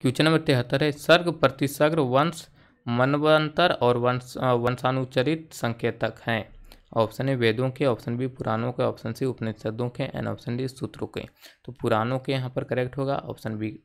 question number तिहत्तर है सर्ग प्रतिसर्ग वंश मनवंतर और वंश वंशानुचरित संकेतक हैं ऑप्शन है वेदों के ऑप्शन बी पुराणों के ऑप्शन सी उपनिषदों के एंड ऑप्शन डी सूत्रों के तो पुराणों के यहाँ पर करेक्ट होगा ऑप्शन बी